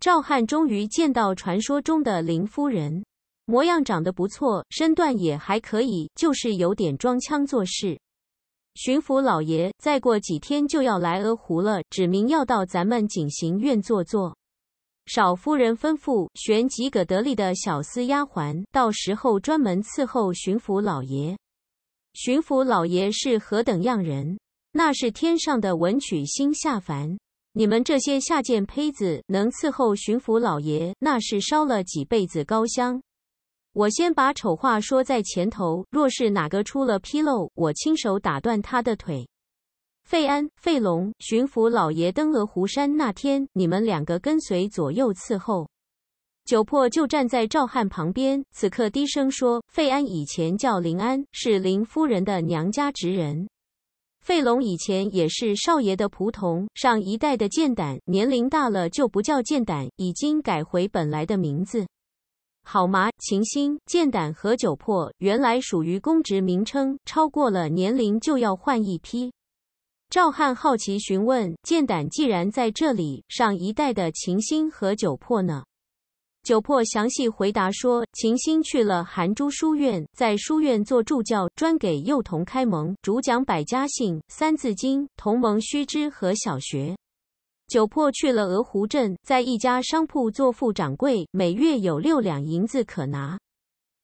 赵汉终于见到传说中的林夫人，模样长得不错，身段也还可以，就是有点装腔作势。巡抚老爷再过几天就要来鹅湖了，指明要到咱们景行院坐坐。少夫人吩咐选几个得力的小厮丫鬟，到时候专门伺候巡抚老爷。巡抚老爷是何等样人？那是天上的文曲星下凡。你们这些下贱胚子，能伺候巡抚老爷，那是烧了几辈子高香。我先把丑话说在前头，若是哪个出了纰漏，我亲手打断他的腿。费安、费龙，巡抚老爷登鹅湖山那天，你们两个跟随左右伺候。九破就站在赵汉旁边，此刻低声说：“费安以前叫林安，是林夫人的娘家侄人。”费龙以前也是少爷的仆从，上一代的剑胆，年龄大了就不叫剑胆，已经改回本来的名字。好嘛，琴心、剑胆和九魄原来属于公职名称，超过了年龄就要换一批。赵汉好奇询问：剑胆既然在这里，上一代的琴心和九魄呢？九破详细回答说：“秦星去了韩珠书院，在书院做助教，专给幼童开蒙，主讲《百家姓》《三字经》《同盟、须知》和小学。九破去了鹅湖镇，在一家商铺做副掌柜，每月有六两银子可拿。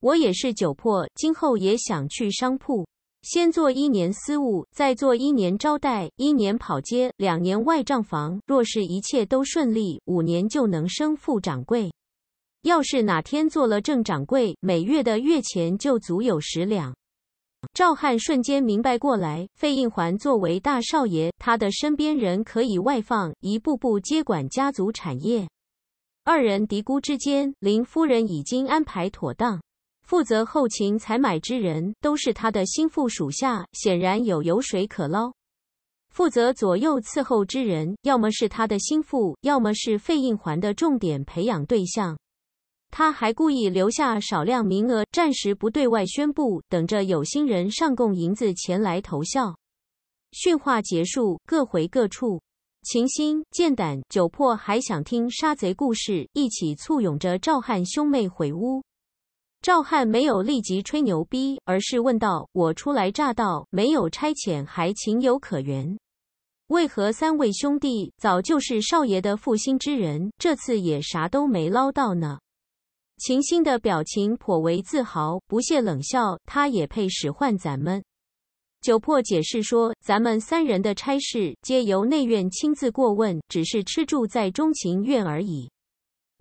我也是九破，今后也想去商铺，先做一年私务，再做一年招待，一年跑街，两年外账房。若是一切都顺利，五年就能升副掌柜。”要是哪天做了正掌柜，每月的月钱就足有十两。赵汉瞬间明白过来，费应环作为大少爷，他的身边人可以外放，一步步接管家族产业。二人嘀咕之间，林夫人已经安排妥当，负责后勤采买之人都是他的心腹属下，显然有油水可捞。负责左右伺候之人，要么是他的心腹，要么是费应环的重点培养对象。他还故意留下少量名额，暂时不对外宣布，等着有心人上供银子前来投效。训话结束，各回各处。秦星、剑胆、酒破还想听杀贼故事，一起簇拥着赵汉兄妹回屋。赵汉没有立即吹牛逼，而是问道：“我初来乍到，没有差遣，还情有可原。为何三位兄弟早就是少爷的负心之人，这次也啥都没捞到呢？”秦星的表情颇为自豪，不屑冷笑：“他也配使唤咱们？”九破解释说：“咱们三人的差事皆由内院亲自过问，只是吃住在中情院而已。”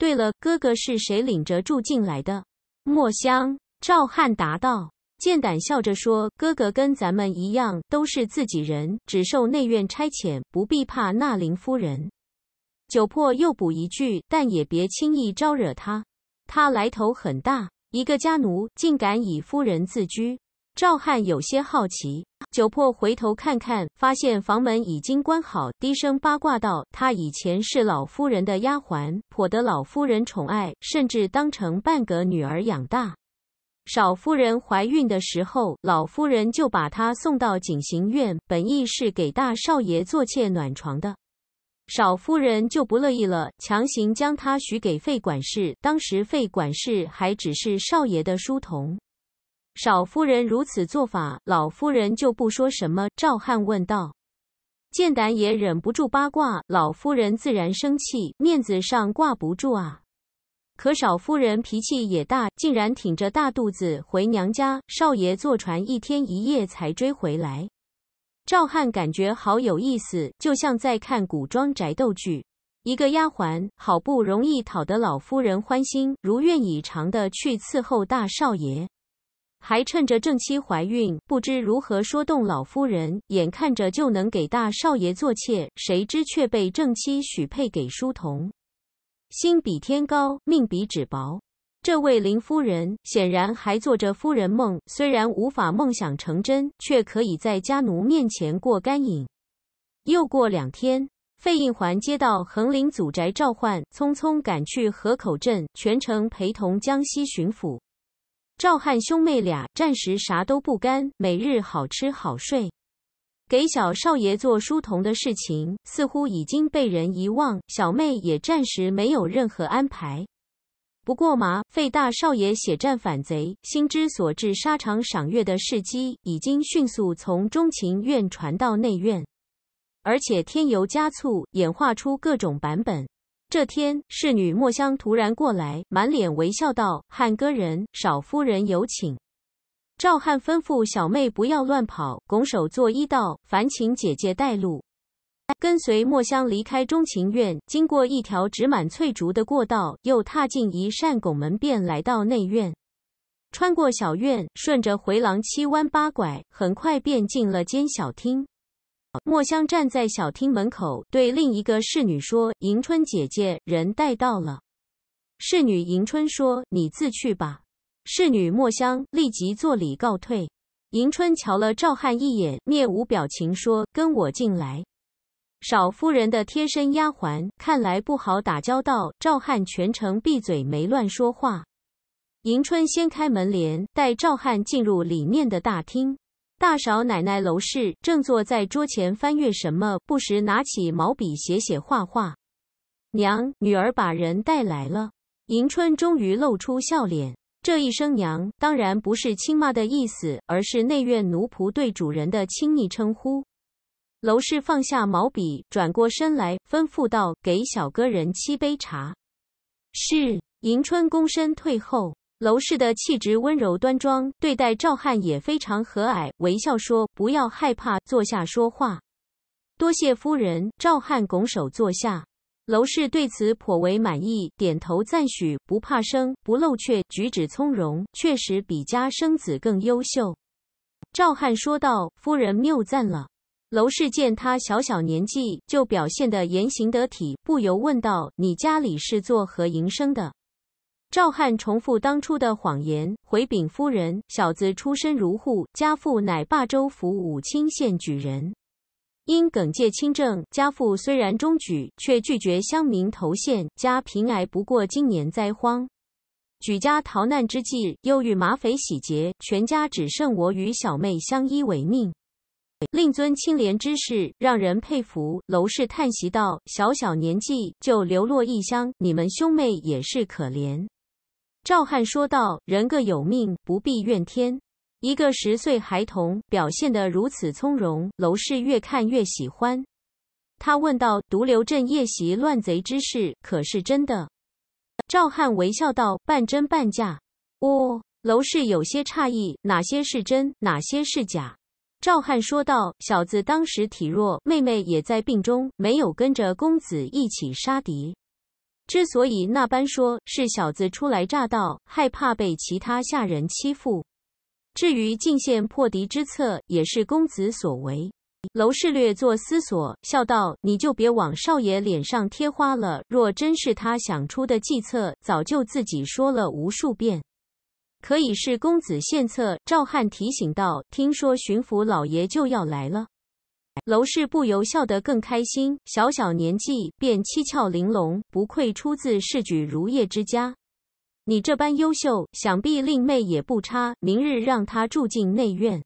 对了，哥哥是谁领着住进来的？墨香赵汉答道：“剑胆笑着说，哥哥跟咱们一样都是自己人，只受内院差遣，不必怕纳林夫人。”九破又补一句：“但也别轻易招惹他。”他来头很大，一个家奴竟敢以夫人自居。赵汉有些好奇，九破回头看看，发现房门已经关好，低声八卦道：“他以前是老夫人的丫鬟，颇得老夫人宠爱，甚至当成半个女儿养大。少夫人怀孕的时候，老夫人就把她送到景行院，本意是给大少爷做妾暖床的。”少夫人就不乐意了，强行将他许给费管事。当时费管事还只是少爷的书童。少夫人如此做法，老夫人就不说什么。赵汉问道：“见胆也忍不住八卦，老夫人自然生气，面子上挂不住啊。”可少夫人脾气也大，竟然挺着大肚子回娘家。少爷坐船一天一夜才追回来。赵汉感觉好有意思，就像在看古装宅斗剧。一个丫鬟好不容易讨得老夫人欢心，如愿以偿的去伺候大少爷，还趁着正妻怀孕，不知如何说动老夫人，眼看着就能给大少爷做妾，谁知却被正妻许配给书童。心比天高，命比纸薄。这位林夫人显然还做着夫人梦，虽然无法梦想成真，却可以在家奴面前过干瘾。又过两天，费应环接到横林祖宅召唤，匆匆赶去河口镇，全程陪同江西巡抚赵汉兄妹俩。暂时啥都不干，每日好吃好睡。给小少爷做书童的事情似乎已经被人遗忘，小妹也暂时没有任何安排。不过嘛，费大少爷血战反贼，心之所至，沙场赏月的事迹已经迅速从中情院传到内院，而且添油加醋，演化出各种版本。这天，侍女墨香突然过来，满脸微笑道：“汉歌人，少夫人有请。”赵汉吩咐小妹不要乱跑，拱手作揖道：“烦请姐姐带路。”跟随墨香离开钟情院，经过一条植满翠竹的过道，又踏进一扇拱门，便来到内院。穿过小院，顺着回廊七弯八拐，很快便进了间小厅。墨香站在小厅门口，对另一个侍女说：“迎春姐姐，人带到了。”侍女迎春说：“你自去吧。”侍女墨香立即作礼告退。迎春瞧了赵汉一眼，面无表情说：“跟我进来。”少夫人的贴身丫鬟看来不好打交道，赵汉全程闭嘴没乱说话。迎春掀开门帘，带赵汉进入里面的大厅。大少奶奶娄氏正坐在桌前翻阅什么，不时拿起毛笔写写画画。娘，女儿把人带来了。迎春终于露出笑脸。这一声“娘”当然不是亲妈的意思，而是内院奴仆对主人的亲密称呼。娄氏放下毛笔，转过身来，吩咐道：“给小哥人沏杯茶。”是，迎春躬身退后。娄氏的气质温柔端庄，对待赵汉也非常和蔼，微笑说：“不要害怕，坐下说话。”多谢夫人。赵汉拱手坐下。娄氏对此颇为满意，点头赞许：“不怕生，不露怯，举止从容，确实比家生子更优秀。”赵汉说道：“夫人谬赞了。”楼氏见他小小年纪就表现得言行得体，不由问道：“你家里是做何营生的？”赵汉重复当初的谎言，回禀夫人：“小子出身如户，家父乃霸州府武清县举人，因耿介清正，家父虽然中举，却拒绝乡民投献，家贫挨不过今年灾荒，举家逃难之际，又遇马匪洗劫，全家只剩我与小妹相依为命。”令尊清廉之事让人佩服。楼氏叹息道：“小小年纪就流落异乡，你们兄妹也是可怜。”赵汉说道：“人各有命，不必怨天。”一个十岁孩童表现的如此从容，楼市越看越喜欢。他问道：“独流镇夜袭乱贼之事，可是真的？”赵汉微笑道：“半真半假。”哦，楼市有些诧异，哪些是真，哪些是假？赵汉说道：“小子当时体弱，妹妹也在病中，没有跟着公子一起杀敌。之所以那般说，是小子初来乍到，害怕被其他下人欺负。至于进献破敌之策，也是公子所为。”娄氏略作思索，笑道：“你就别往少爷脸上贴花了。若真是他想出的计策，早就自己说了无数遍。”可以是公子献策，赵汉提醒道：“听说巡抚老爷就要来了。”娄氏不由笑得更开心。小小年纪便七窍玲珑，不愧出自世举儒业之家。你这般优秀，想必令妹也不差。明日让她住进内院。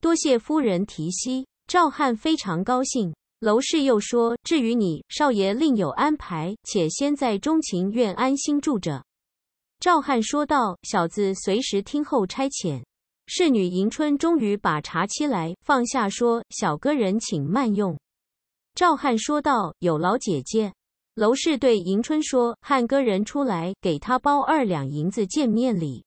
多谢夫人提携，赵汉非常高兴。娄氏又说：“至于你，少爷另有安排，且先在中情院安心住着。”赵汉说道：“小子，随时听候差遣。”侍女迎春终于把茶沏来，放下说：“小哥人，请慢用。”赵汉说道：“有劳姐姐。”娄氏对迎春说：“汉哥人出来，给他包二两银子见面礼。”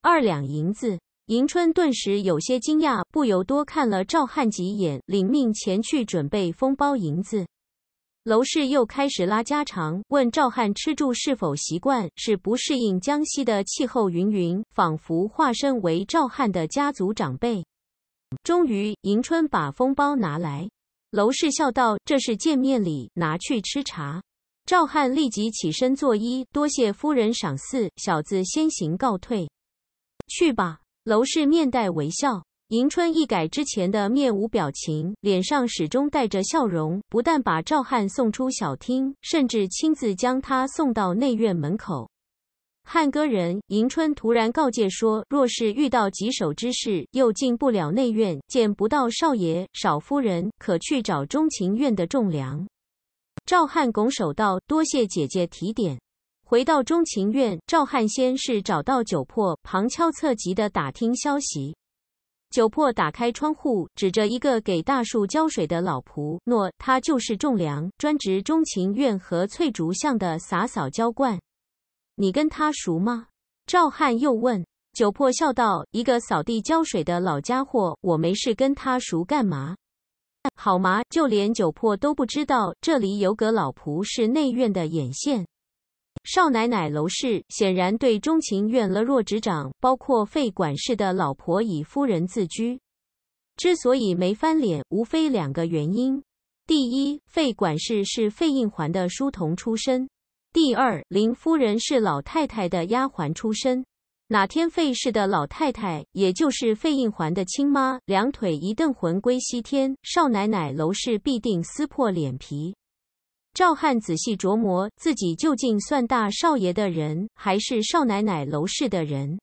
二两银子，迎春顿时有些惊讶，不由多看了赵汉几眼，领命前去准备封包银子。楼市又开始拉家常，问赵汉吃住是否习惯，是不适应江西的气候。云云仿佛化身为赵汉的家族长辈。终于，迎春把封包拿来，楼市笑道：“这是见面礼，拿去吃茶。”赵汉立即起身作揖，多谢夫人赏赐，小子先行告退。去吧，楼氏面带微笑。迎春一改之前的面无表情，脸上始终带着笑容，不但把赵汉送出小厅，甚至亲自将他送到内院门口。汉歌人，迎春突然告诫说：“若是遇到棘手之事，又进不了内院，见不到少爷、少夫人，可去找钟情院的仲良。”赵汉拱手道：“多谢姐姐提点。”回到钟情院，赵汉先是找到酒婆，旁敲侧击的打听消息。九破打开窗户，指着一个给大树浇水的老仆诺，他就是种粮，专职中情院和翠竹巷的洒扫浇灌。你跟他熟吗？赵汉又问。九破笑道：“一个扫地浇水的老家伙，我没事跟他熟干嘛？”好嘛，就连九破都不知道，这里有个老仆是内院的眼线。少奶奶娄氏显然对钟情怨了若指掌，包括费管事的老婆以夫人自居。之所以没翻脸，无非两个原因：第一，费管事是费应环的书童出身；第二，林夫人是老太太的丫鬟出身。哪天费氏的老太太，也就是费应环的亲妈，两腿一蹬魂归西天，少奶奶娄氏必定撕破脸皮。赵汉仔细琢磨，自己究竟算大少爷的人，还是少奶奶娄氏的人？